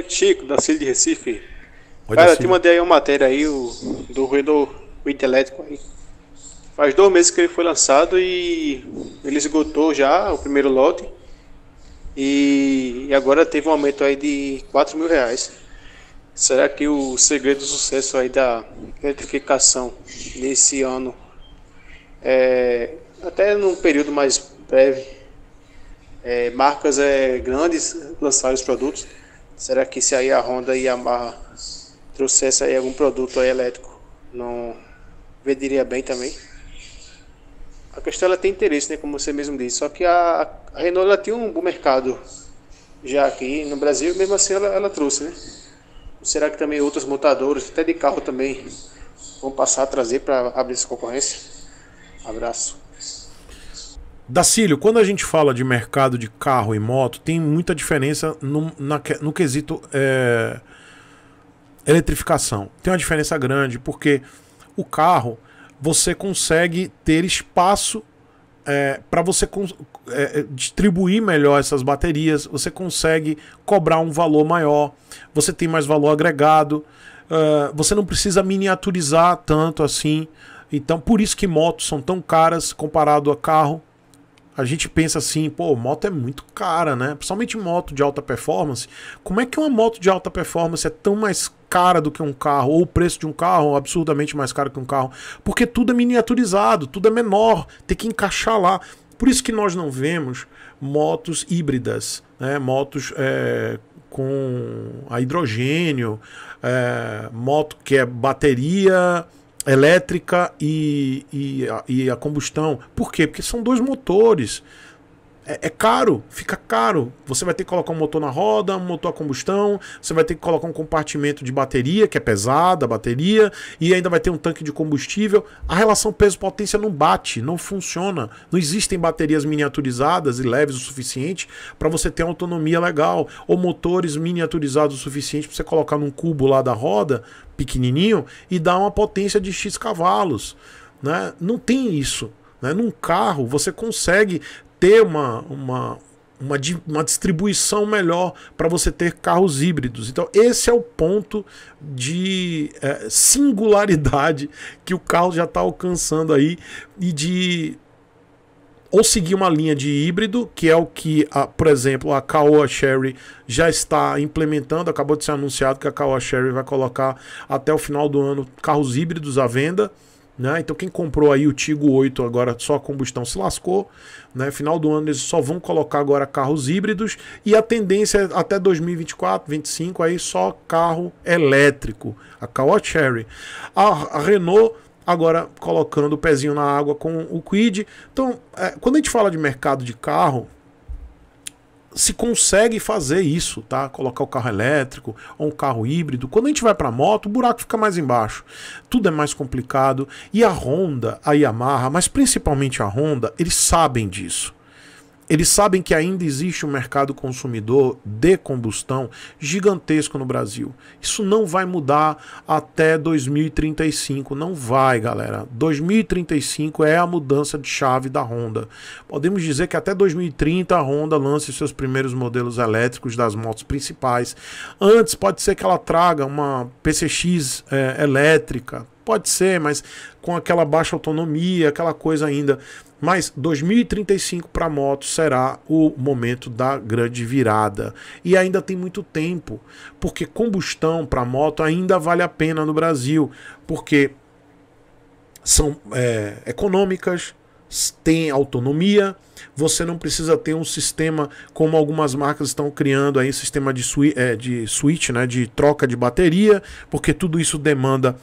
noite, Chico, da Cid de Recife. Oi, Cara, eu te mandei aí uma matéria aí o, do ruído elétrico aí. Faz dois meses que ele foi lançado e ele esgotou já o primeiro lote. E, e agora teve um aumento aí de 4 mil reais. Será que o segredo do sucesso aí da eletrificação nesse ano, é, até num período mais breve, é, marcas é, grandes lançaram os produtos Será que se aí a Honda e a Yamaha trouxesse aí algum produto aí elétrico, não venderia bem também? A questão ela tem interesse, né, como você mesmo disse, só que a, a Renault ela tinha um bom mercado já aqui no Brasil, mesmo assim ela, ela trouxe, né? Será que também outros montadores, até de carro também, vão passar a trazer para abrir essa concorrência? Abraço. Dacílio, quando a gente fala de mercado de carro e moto, tem muita diferença no, na, no quesito é, eletrificação. Tem uma diferença grande, porque o carro você consegue ter espaço é, para você é, é, distribuir melhor essas baterias, você consegue cobrar um valor maior, você tem mais valor agregado, uh, você não precisa miniaturizar tanto assim. Então, por isso que motos são tão caras comparado a carro. A gente pensa assim, pô, moto é muito cara, né? Principalmente moto de alta performance. Como é que uma moto de alta performance é tão mais cara do que um carro, ou o preço de um carro é absurdamente mais caro que um carro? Porque tudo é miniaturizado, tudo é menor, tem que encaixar lá. Por isso que nós não vemos motos híbridas, né? motos é, com a hidrogênio, é, moto que é bateria elétrica e, e, a, e a combustão. Por quê? Porque são dois motores é, é, caro, fica caro. Você vai ter que colocar um motor na roda, um motor a combustão, você vai ter que colocar um compartimento de bateria, que é pesada, a bateria, e ainda vai ter um tanque de combustível. A relação peso-potência não bate, não funciona. Não existem baterias miniaturizadas e leves o suficiente para você ter uma autonomia legal, ou motores miniaturizados o suficiente para você colocar num cubo lá da roda, pequenininho, e dar uma potência de X cavalos. Né? Não tem isso. Né? Num carro, você consegue ter uma, uma, uma, uma distribuição melhor para você ter carros híbridos. Então, esse é o ponto de é, singularidade que o carro já está alcançando aí e de ou seguir uma linha de híbrido, que é o que, a, por exemplo, a Caoa Sherry já está implementando. Acabou de ser anunciado que a Caoa Sherry vai colocar até o final do ano carros híbridos à venda né? Então quem comprou aí o Tigo 8 agora só a combustão se lascou. Né? Final do ano eles só vão colocar agora carros híbridos e a tendência é até 2024, 25 aí só carro elétrico, a Caoa Cherry. A, a Renault agora colocando o pezinho na água com o Quid. Então, é, quando a gente fala de mercado de carro, se consegue fazer isso, tá? Colocar o carro elétrico ou um carro híbrido. Quando a gente vai para moto, o buraco fica mais embaixo. Tudo é mais complicado e a Honda, a Yamaha, mas principalmente a Honda, eles sabem disso. Eles sabem que ainda existe um mercado consumidor de combustão gigantesco no Brasil. Isso não vai mudar até 2035. Não vai, galera. 2035 é a mudança de chave da Honda. Podemos dizer que até 2030 a Honda lance seus primeiros modelos elétricos das motos principais. Antes, pode ser que ela traga uma PCX é, eh, elétrica. Pode ser, mas com aquela baixa autonomia, aquela coisa ainda. Mas 2035 para moto será o momento da grande virada. E ainda tem muito tempo, porque combustão para moto ainda vale a pena no Brasil, porque são é, econômicas, têm autonomia, você não precisa ter um sistema como algumas marcas estão criando aí, sistema de, swi é, de switch, né, de troca de bateria, porque tudo isso demanda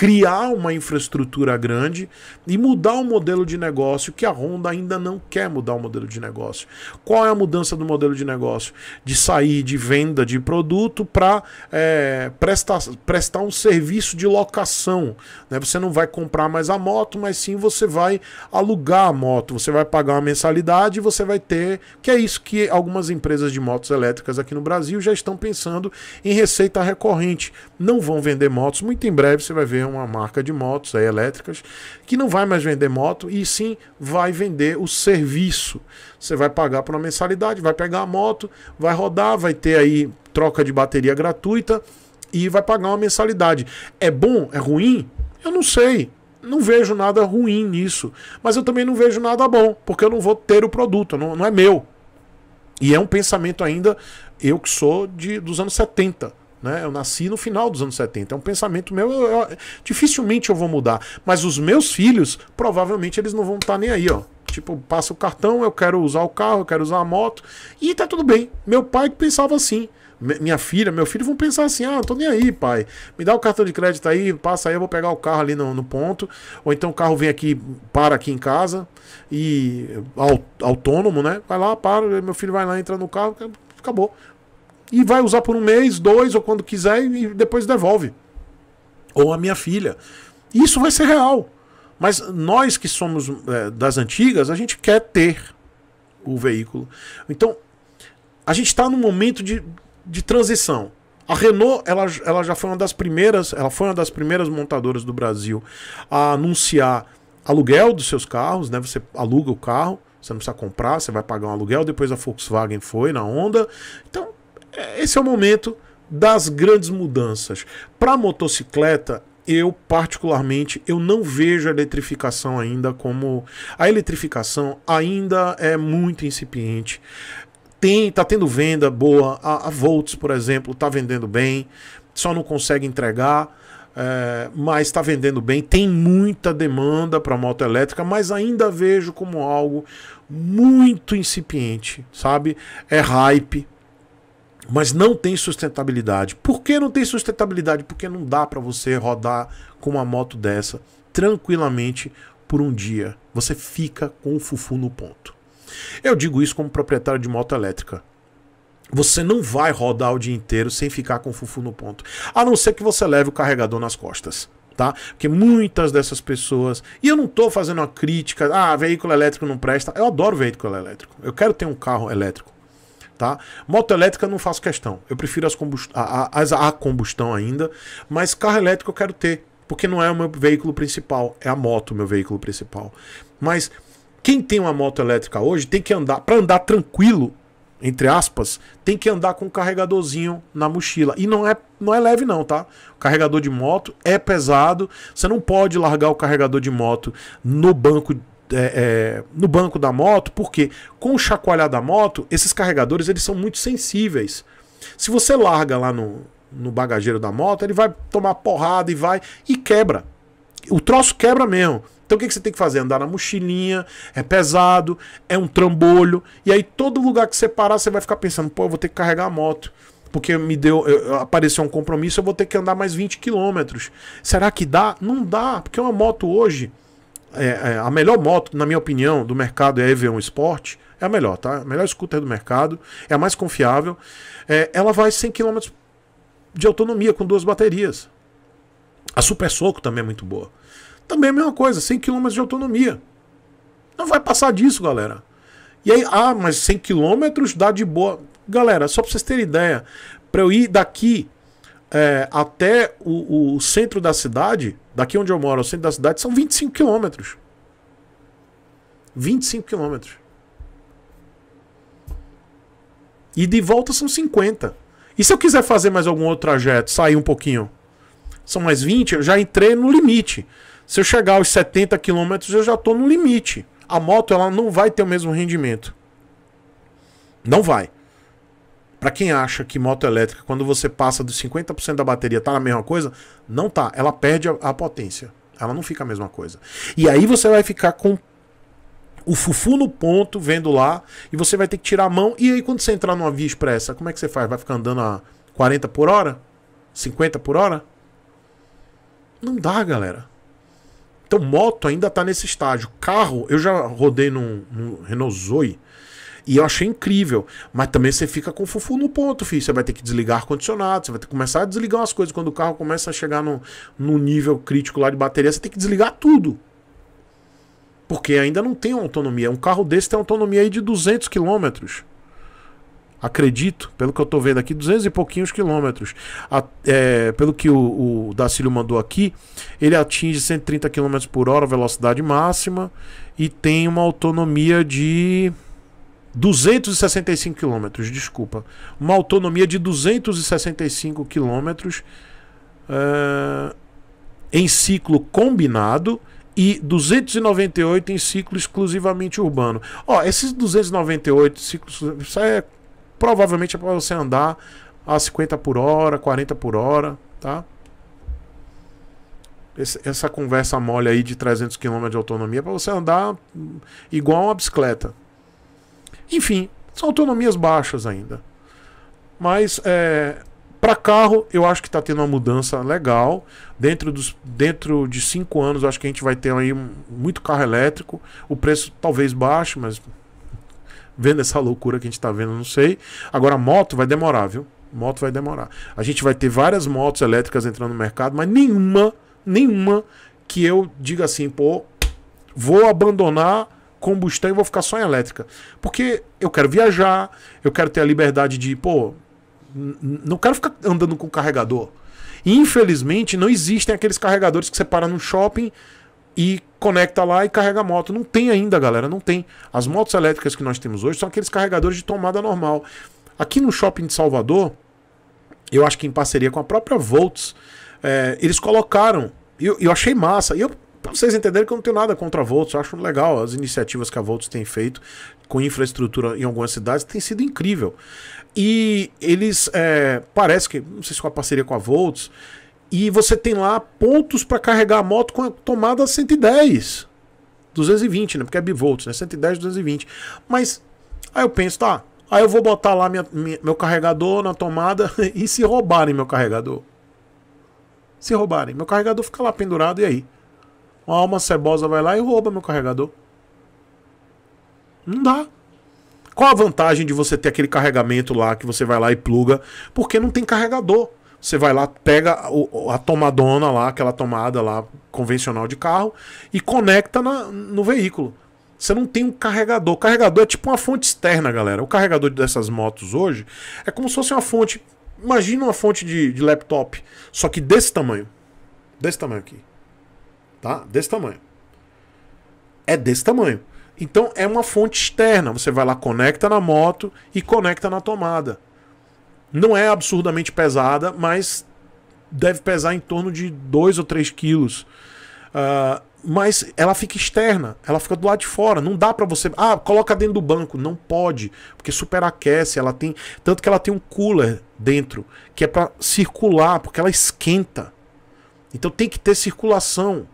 criar uma infraestrutura grande e mudar o modelo de negócio, que a Honda ainda não quer mudar o modelo de negócio. Qual é a mudança do modelo de negócio? De sair de venda de produto para é, prestar, prestar um serviço de locação. Né? Você não vai comprar mais a moto, mas sim você vai alugar a moto, você vai pagar uma mensalidade e você vai ter. Que é isso que algumas empresas de motos elétricas aqui no Brasil já estão pensando em receita recorrente. Não vão vender motos, muito em breve você vai ver uma marca de motos aí, elétricas, que não vai mais vender moto e sim vai vender o serviço. Você vai pagar por uma mensalidade, vai pegar a moto, vai rodar, vai ter aí troca de bateria gratuita e vai pagar uma mensalidade. É bom? É ruim? Eu não sei. Não vejo nada ruim nisso. Mas eu também não vejo nada bom, porque eu não vou ter o produto, não, não é meu. E é um pensamento ainda, eu que sou de, dos anos 70. Né? Eu nasci no final dos anos 70. É um pensamento meu, eu, eu, dificilmente eu vou mudar. Mas os meus filhos, provavelmente eles não vão estar tá nem aí, ó. Tipo, passa o cartão, eu quero usar o carro, eu quero usar a moto. E tá tudo bem. Meu pai pensava assim. Minha filha, meu filho vão pensar assim: ah, não tô nem aí, pai. Me dá o cartão de crédito aí, passa aí, eu vou pegar o carro ali no, no ponto. Ou então o carro vem aqui, para aqui em casa, e autônomo, né? Vai lá, para, meu filho vai lá, entra no carro, acabou e vai usar por um mês, dois ou quando quiser e depois devolve. Ou a minha filha. Isso vai ser real. Mas nós que somos é, das antigas, a gente quer ter o veículo. Então, a gente está num momento de, de transição. A Renault, ela, ela já foi uma das primeiras, ela foi uma das primeiras montadoras do Brasil a anunciar aluguel dos seus carros, né? Você aluga o carro, você não precisa comprar, você vai pagar um aluguel. Depois a Volkswagen foi na onda. Então, é, esse é o momento das grandes mudanças. Para a motocicleta, eu particularmente eu não vejo a eletrificação ainda como a eletrificação ainda é muito incipiente. Tem, tá tendo venda boa, a, a Volts, por exemplo, tá vendendo bem, só não consegue entregar. É, mas está vendendo bem, tem muita demanda para moto elétrica, mas ainda vejo como algo muito incipiente, sabe? É hype, mas não tem sustentabilidade. Por que não tem sustentabilidade? Porque não dá para você rodar com uma moto dessa tranquilamente por um dia. Você fica com o fufu no ponto. Eu digo isso como proprietário de moto elétrica. Você não vai rodar o dia inteiro sem ficar com o fufu no ponto. A não ser que você leve o carregador nas costas. Tá? Porque muitas dessas pessoas. E eu não estou fazendo uma crítica. Ah, veículo elétrico não presta. Eu adoro veículo elétrico. Eu quero ter um carro elétrico tá? Moto elétrica não faço questão. Eu prefiro as combust a, a, a combustão ainda, mas carro elétrico eu quero ter, porque não é o meu veículo principal, é a moto o meu veículo principal. Mas quem tem uma moto elétrica hoje tem que andar, para andar tranquilo, entre aspas, tem que andar com um carregadorzinho na mochila. E não é, não é leve, não, tá? O carregador de moto é pesado. Você não pode largar o carregador de moto no banco é, é, no banco da moto, porque com o chacoalhar da moto, esses carregadores eles são muito sensíveis. Se você larga lá no, no bagageiro da moto, ele vai tomar porrada e vai e quebra. O troço quebra mesmo. Então o que, que você tem que fazer? Andar na mochilinha, é pesado, é um trambolho, e aí todo lugar que você parar, você vai ficar pensando, pô, eu vou ter que carregar a moto porque me deu apareceu um compromisso, eu vou ter que andar mais 20 quilômetros. Será que dá? Não dá, porque uma moto hoje é, é, a melhor moto, na minha opinião, do mercado é a EV1 Sport. É a melhor, tá? A melhor scooter do mercado. É a mais confiável. É, ela vai 100 km de autonomia com duas baterias. A Super Soco também é muito boa. Também é a mesma coisa, 100 km de autonomia. Não vai passar disso, galera. E aí, ah, mas 100 km dá de boa. Galera, só pra vocês terem ideia, para eu ir daqui é, até o, o centro da cidade, Daqui onde eu moro, ao centro da cidade, são 25 quilômetros. 25 quilômetros. E de volta são 50. E se eu quiser fazer mais algum outro trajeto, sair um pouquinho? São mais 20, eu já entrei no limite. Se eu chegar aos 70 quilômetros, eu já estou no limite. A moto ela não vai ter o mesmo rendimento. Não vai. Para quem acha que moto elétrica, quando você passa dos 50% da bateria, tá na mesma coisa, não tá. Ela perde a, a potência. Ela não fica a mesma coisa. E aí você vai ficar com o fufu no ponto, vendo lá, e você vai ter que tirar a mão. E aí, quando você entrar numa via expressa, como é que você faz? Vai ficar andando a 40 por hora? 50 por hora? Não dá, galera. Então, moto ainda tá nesse estágio. Carro, eu já rodei num, num Renault Zoe e eu achei incrível. Mas também você fica com fufu no ponto, filho. Você vai ter que desligar ar-condicionado, você vai ter que começar a desligar umas coisas. Quando o carro começa a chegar no, no nível crítico lá de bateria, você tem que desligar tudo. Porque ainda não tem autonomia. Um carro desse tem autonomia aí de 200 quilômetros acredito, pelo que eu estou vendo aqui, 200 e pouquinhos quilômetros. A, é, pelo que o, o Dacílio mandou aqui, ele atinge 130 km por hora, velocidade máxima, e tem uma autonomia de 265 quilômetros, desculpa. Uma autonomia de 265 quilômetros uh, em ciclo combinado e 298 em ciclo exclusivamente urbano. Ó, oh, esses 298 ciclos, isso é provavelmente é para você andar a 50 por hora, 40 por hora, tá? Esse, essa conversa mole aí de 300 km de autonomia é para você andar igual a uma bicicleta, enfim, são autonomias baixas ainda. Mas é, para carro, eu acho que está tendo uma mudança legal. Dentro, dos, dentro de cinco anos, acho que a gente vai ter aí muito carro elétrico. O preço talvez baixo, mas vendo essa loucura que a gente está vendo, não sei. Agora, moto vai demorar, viu? Moto vai demorar. A gente vai ter várias motos elétricas entrando no mercado, mas nenhuma, nenhuma que eu diga assim, pô, vou abandonar combustão e vou ficar só em elétrica. Porque eu quero viajar, eu quero ter a liberdade de, pô, não quero ficar andando com carregador. infelizmente, não existem aqueles carregadores que você para no shopping e conecta lá e carrega a moto. Não tem ainda, galera, não tem. As motos elétricas que nós temos hoje são aqueles carregadores de tomada normal. Aqui no shopping de Salvador, eu acho que em parceria com a própria Volts, é, eles colocaram. Eu, eu achei massa. Eu, Pra vocês entenderem que eu não tenho nada contra a Volts, eu acho legal as iniciativas que a Volts tem feito com infraestrutura em algumas cidades, tem sido incrível. E eles, é, parece que, não sei se com a parceria com a Volts, e você tem lá pontos para carregar a moto com a tomada 110, 220, né? Porque é bivolts, né? 110, 220. Mas aí eu penso, tá, aí eu vou botar lá minha, minha, meu carregador na tomada e se roubarem meu carregador? Se roubarem, meu carregador fica lá pendurado e aí? uma alma cebosa vai lá e rouba meu carregador. Não dá. Qual a vantagem de você ter aquele carregamento lá que você vai lá e pluga? Porque não tem carregador. Você vai lá, pega a tomadona lá, aquela tomada lá convencional de carro e conecta na, no veículo. Você não tem um carregador. O carregador é tipo uma fonte externa, galera. O carregador dessas motos hoje é como se fosse uma fonte. Imagina uma fonte de, de laptop, só que desse tamanho. Desse tamanho aqui tá? Desse tamanho. É desse tamanho. Então é uma fonte externa. Você vai lá, conecta na moto e conecta na tomada. Não é absurdamente pesada, mas deve pesar em torno de 2 ou 3 quilos. Uh, mas ela fica externa, ela fica do lado de fora. Não dá para você. Ah, coloca dentro do banco. Não pode, porque superaquece. Ela tem tanto que ela tem um cooler dentro que é para circular, porque ela esquenta. Então tem que ter circulação.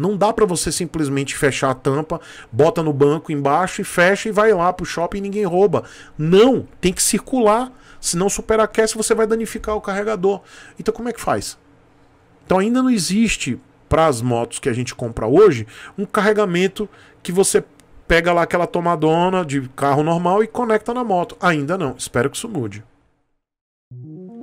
Não dá para você simplesmente fechar a tampa, bota no banco embaixo e fecha e vai lá pro shopping e ninguém rouba. Não, tem que circular. Se não superaquece, você vai danificar o carregador. Então como é que faz? Então ainda não existe para as motos que a gente compra hoje um carregamento que você pega lá aquela tomadona de carro normal e conecta na moto. Ainda não. Espero que isso mude.